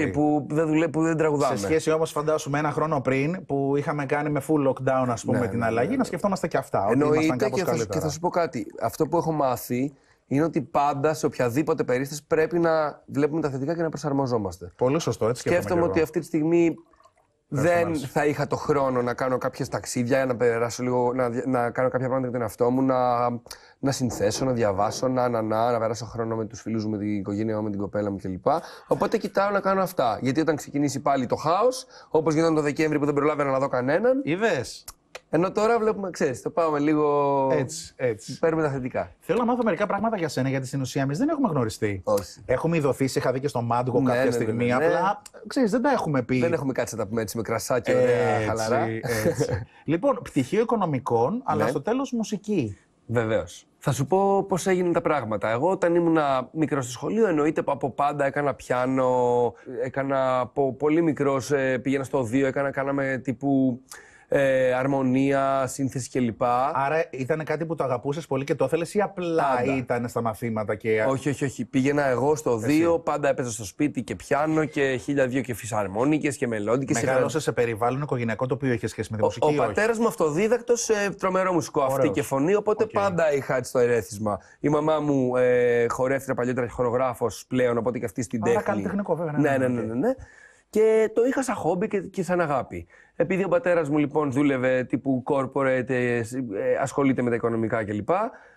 έτσι, που δεν, δουλε... που δεν τραγουδάμε. Σε σχέση όμως, φαντάσουμε ένα χρόνο πριν που είχαμε κάνει με full lockdown, ας πούμε, ναι, την ναι, αλλαγή, ναι. να ναι. σκεφτόμαστε και αυτά. Εννοείται και, θα, και θα σου πω κάτι. Αυτό που έχω μάθει είναι ότι πάντα σε οποιαδήποτε περίσταση πρέπει να βλέπουμε τα θετικά και να προσαρμοζόμαστε. Πολύ σωστό, έτσι. Σκέφτομαι ότι αυτή τη στιγμή δεν θα είχα το χρόνο να κάνω κάποιες ταξίδια, να περάσω λίγο, να, να κάνω κάποια πράγματα για τον εαυτό μου, να να συνθέσω, να διαβάσω, να, να, να, να περάσω χρόνο με τους φίλους μου, την οικογένειά μου, με την κοπέλα μου κλπ. Οπότε κοιτάω να κάνω αυτά. Γιατί όταν ξεκινήσει πάλι το χάος, όπως γινόταν το Δεκέμβρη που δεν προλάβαινα να δω κανέναν. Είδες. Ενώ τώρα βλέπουμε, ξέρεις, το πάμε λίγο. Έτσι, έτσι. Παίρνουμε τα θετικά. Θέλω να μάθω μερικά πράγματα για σένα, γιατί στην ουσία εμείς δεν έχουμε γνωριστεί. Όχι. Έχουμε ειδωθεί, είχα δει και στο Μάντγκο ναι, κάποια ναι, ναι στιγμή. Ναι, ναι. απλά ξέρεις, δεν τα έχουμε πει. Δεν έχουμε κάτσει να τα πούμε έτσι με κρασάκι, ωραία, χαλαρά. Έτσι. λοιπόν, πτυχίο οικονομικών, αλλά ναι. στο τέλος μουσική. Βεβαίως. Θα σου πω πώς έγιναν τα πράγματα. Εγώ, όταν ήμουν μικρός στο σχολείο, εννοείται από πάντα έκανα πιάνο. Έκανα από πολύ μικρός, ε, πήγαινα στο 2, έκανα, κάναμε τύπου ε, αρμονία, σύνθεση κλπ. Άρα ήταν κάτι που το αγαπούσες πολύ και το ήθελε ή απλά ήταν στα μαθήματα και. Όχι, όχι, όχι. Πήγαινα εγώ στο 2, πάντα έπαιζα στο σπίτι και πιάνω και χίλια δύο και φυσαρμόνικες και μελόντικε. Μεγάλωσε σε περιβάλλον οικογενειακό το οποίο είχε σχέση με τη μουσική. Ο, ο πατέρας μου αυτοδίδακτος ε, τρομερό μουσικό αυτή και φωνή, οπότε πάντα είχα έτσι το ερέθισμα. Η μαμά μου ε, χορεύτρια παλιότερα χορογράφος πλέον, οπότε και αυτή στην τέχνη. καλλιτεχνικό βέβαια. ναι. ναι, ναι. ναι. ναι, ναι και το είχα σαν χόμπι και, και σαν αγάπη. Επειδή ο πατέρας μου λοιπόν δούλευε τύπου corporate, ε, ε, ασχολείται με τα οικονομικά κλπ.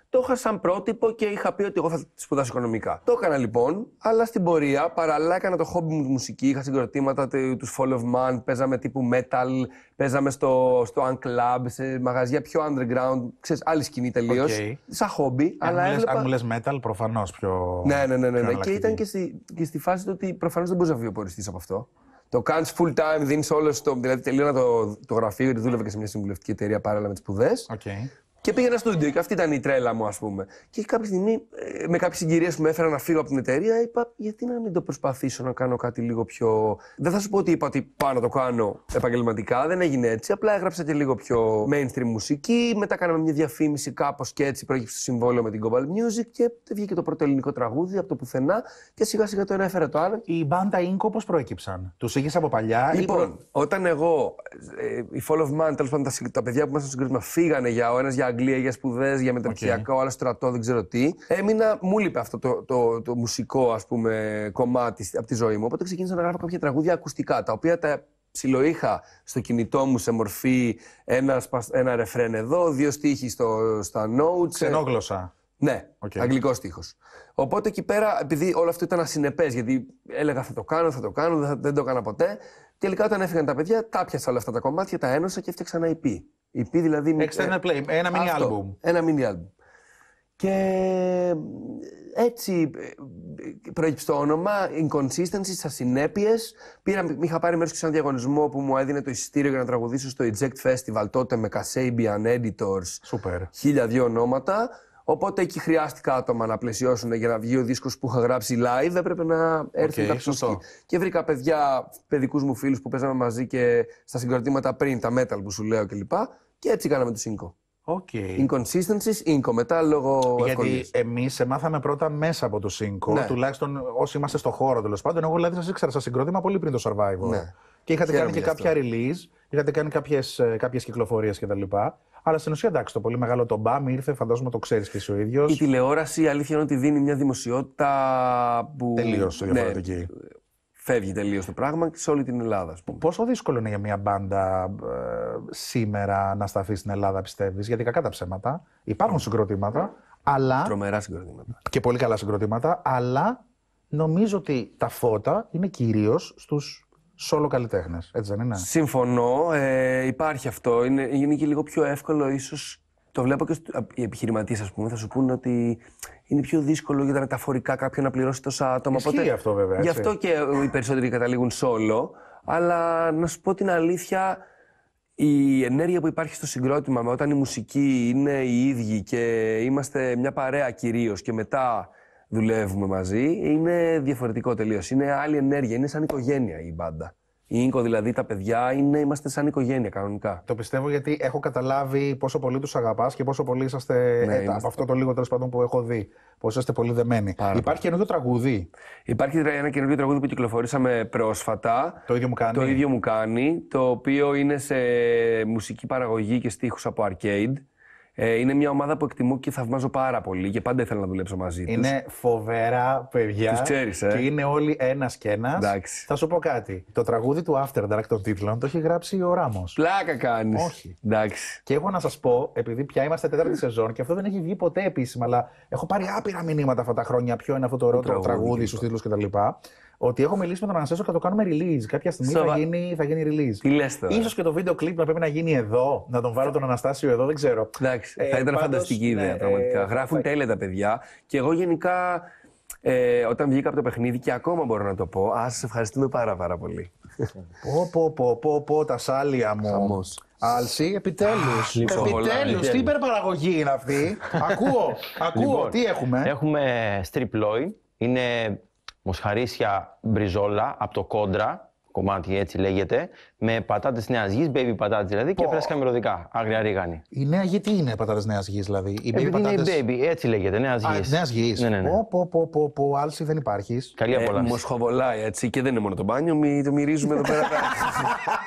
Το είχα σαν πρότυπο και είχα πει ότι εγώ θα σπουδάσω οικονομικά. Το έκανα λοιπόν, αλλά στην πορεία παραλληλά έκανα το χόμπι μου τη μουσική. Είχα συγκροτήματα τους Fall of Man, παίζαμε τύπου metal, παίζαμε στο, στο Un σε μαγαζιά πιο underground, ξέρεις, άλλη σκηνή τελείως. Okay. Σαν χόμπι. Αν, αλλά μου λες, έβλεπα... αν metal, προφανώς πιο. Ναι, ναι, ναι. ναι, ναι. Και ήταν και στη, και στη φάση του ότι προφανώς δεν μπορεί να βιοποριστεί από αυτό. Το κάνεις full time, δίνεις όλο το. Δηλαδή, τελείωνα το, το γραφείο γιατί δούλευα και σε μια συμβουλευτική εταιρεία παράλληλα με τις σπουδές. Okay. Και πήγαινα στούντιο και αυτή ήταν η τρέλα μου, ας πούμε. Και κάποια στιγμή, ε, με κάποιες συγκυρίες που με έφεραν να φύγω από την εταιρεία, είπα: Γιατί να μην το προσπαθήσω να κάνω κάτι λίγο πιο. Δεν θα σου πω ότι είπα ότι πάω να το κάνω επαγγελματικά, δεν έγινε έτσι. Απλά έγραψα και λίγο πιο mainstream μουσική. Μετά κάναμε μια διαφήμιση κάπως και έτσι προέκυψε το συμβόλαιο με την Global Music και βγήκε το πρώτο ελληνικό τραγούδι από το πουθενά και σιγά σιγά το ένα έφερε το άλλο. Η μπάντα Ινκο πώς προέκυψαν, τους είχε από παλιά. Λοιπόν, όταν εγώ, ε, η Fall of Man, τέλος πάντων τα παιδιά που στο συγκρότημα φύγανε για ο για Αγγλία για σπουδές, για μεταπτυχιακό, okay. άλλο στρατό, δεν ξέρω τι. Έμεινα, μου λείπε αυτό το, το, το, μουσικό ας πούμε, κομμάτι από τη ζωή μου. Οπότε ξεκίνησα να γράφω κάποια τραγούδια ακουστικά, τα οποία τα ψιλοείχα στο κινητό μου σε μορφή ένα, ένα ρεφρέν εδώ, δύο στίχοι στο, στα notes. Ξενόγλωσσα. Ναι, okay. αγγλικός στίχος. Οπότε εκεί πέρα, επειδή όλο αυτό ήταν ασυνεπές, γιατί έλεγα θα το κάνω, θα το κάνω, δεν, το έκανα ποτέ. Τελικά όταν έφυγαν τα παιδιά, τα πιάσα όλα αυτά τα κομμάτια, τα ένωσα και έφτιαξα ένα υπή. E Υπή δηλαδή... ένα mini album. Ένα mini album. Και ε, έτσι ε, προέκυψε το όνομα, inconsistency, στα συνέπειε. Είχα πάρει μέρος και σε ένα διαγωνισμό που μου έδινε το εισιτήριο για να τραγουδήσω στο Eject Festival τότε με Kasabian Editors. Σούπερ. Χίλια δύο ονόματα. Οπότε εκεί χρειάστηκα άτομα να πλαισιώσουν για να βγει ο δίσκος που είχα γράψει live. Έπρεπε να έρθει okay, κάποιο εκεί. Και βρήκα παιδιά, παιδικούς μου φίλους που παίζαμε μαζί και στα συγκροτήματα πριν, τα metal που σου λέω κλπ. Και, και έτσι κάναμε το Οκ. Okay. Inconsistencies, Inco Μετά λόγω. Γιατί εμείς σε μάθαμε πρώτα μέσα από το Inco. ναι. τουλάχιστον όσοι είμαστε στο χώρο τέλος πάντων. Εγώ δηλαδή σας ήξερα στα συγκρότημα πολύ πριν το survival. Ναι. Και είχατε κάνει και κάποια release, είχατε κάνει κάποιες ε, κυκλοφορίε κτλ. Αλλά στην ουσία εντάξει, το πολύ μεγάλο το μπαμ ήρθε, φαντάζομαι το ξέρεις και εσύ ο ίδιος. Η τηλεόραση, η αλήθεια είναι ότι δίνει μια δημοσιότητα που. Τελείως ναι, διαφορετική. Ναι, φεύγει τελείως το πράγμα σε όλη την Ελλάδα. ας πούμε. Πόσο δύσκολο είναι για μια μπάντα ε, σήμερα να σταθεί στην Ελλάδα, πιστεύεις, Γιατί κακά τα ψέματα. Υπάρχουν συγκροτήματα, αλλά. Τρομερά συγκροτήματα. Και πολύ καλά συγκροτήματα, αλλά νομίζω ότι τα φώτα είναι κυρίως στους σόλο καλλιτέχνες. Έτσι δεν είναι. Συμφωνώ. Ε, υπάρχει αυτό. Είναι, είναι και λίγο πιο εύκολο, ίσως. Το βλέπω και στο, οι επιχειρηματίες, ας πούμε, θα σου πούνε ότι είναι πιο δύσκολο για τα μεταφορικά κάποιον να πληρώσει τόσα άτομα. Ισχύει Οπότε, αυτό, βέβαια. Γι' αυτό και οι περισσότεροι καταλήγουν σόλο. Αλλά να σου πω την αλήθεια, η ενέργεια που υπάρχει στο συγκρότημα, με όταν η μουσική είναι η ίδια και είμαστε μια παρέα κυρίως και μετά δουλεύουμε μαζί, είναι διαφορετικό τελείως. Είναι άλλη ενέργεια. Είναι σαν οικογένεια η μπάντα. Η Ίνκο, δηλαδή τα παιδιά, είναι, είμαστε σαν οικογένεια κανονικά. Το πιστεύω γιατί έχω καταλάβει πόσο πολύ τους αγαπάς και πόσο πολύ είσαστε. Ναι, ε, είμαστε... Από αυτό το λίγο τέλος πάντων που έχω δει. Πώ είσαστε πολύ δεμένοι. Υπάρχει καινούργιο τραγούδι. Υπάρχει ένα καινούργιο τραγούδι που κυκλοφορήσαμε πρόσφατα. Το ίδιο μου κάνει. Το ίδιο μου κάνει. Το οποίο είναι σε μουσική παραγωγή και στίχους από arcade. Ε, είναι μια ομάδα που εκτιμώ και θαυμάζω πάρα πολύ και πάντα ήθελα να δουλέψω μαζί τους. Είναι τους. φοβερά παιδιά. Τους ξέρεις, ε? Και είναι όλοι ένας και ένας. Θα σου πω κάτι. Το τραγούδι του After Dark των τίτλων το έχει γράψει ο Ράμος. Πλάκα κάνεις. Όχι. Εντάξει. Και έχω να σας πω, επειδή πια είμαστε τέταρτη σεζόν και αυτό δεν έχει βγει ποτέ επίσημα, αλλά έχω πάρει άπειρα μηνύματα αυτά τα χρόνια. Ποιο είναι αυτό το, το, τραγούδι, τραγούδι, στους τίτλους κτλ ότι έχω μιλήσει με τον Αναστάσιο και θα το κάνουμε release. Κάποια στιγμή θα, γίνει, θα γίνει release. Τι λες τώρα. Ίσως και το βίντεο κλιπ να πρέπει να γίνει εδώ, να τον βάλω τον Αναστάσιο εδώ, δεν ξέρω. Εντάξει, ε, θα ήταν πάντως, φανταστική ιδέα ναι, πραγματικά. Ε, Γράφουν θα... τέλεια τα παιδιά και εγώ γενικά ε, όταν βγήκα από το παιχνίδι και ακόμα μπορώ να το πω, α, σας ευχαριστούμε πάρα πάρα πολύ. πω, πω, πω, πω, πω, τα σάλια μου. Χαμός. Άλση, επιτέλους. Λοιπόν, επιτέλους, τι υπερπαραγωγή είναι αυτή. ακούω, ακούω, λοιπόν, τι έχουμε. Έχουμε στριπλόι. Είναι μοσχαρίσια μπριζόλα από το κόντρα, κομμάτι έτσι λέγεται, με πατάτες νέας γης, baby πατάτες δηλαδή και φρέσκα μυρωδικά, άγρια ρίγανη. Η νέα γη τι είναι πατάτες νέας γης δηλαδή. Η baby πατάτες... είναι η baby, έτσι λέγεται, νέας γης. Νέας γης. Ναι, ναι, ναι. Πω, πω, πω, πω, πω, άλση δεν υπάρχεις. Καλή απολαύση. Ε, μοσχοβολάει έτσι και δεν είναι μόνο το μπάνιο, μυ, το μυρίζουμε εδώ πέρα.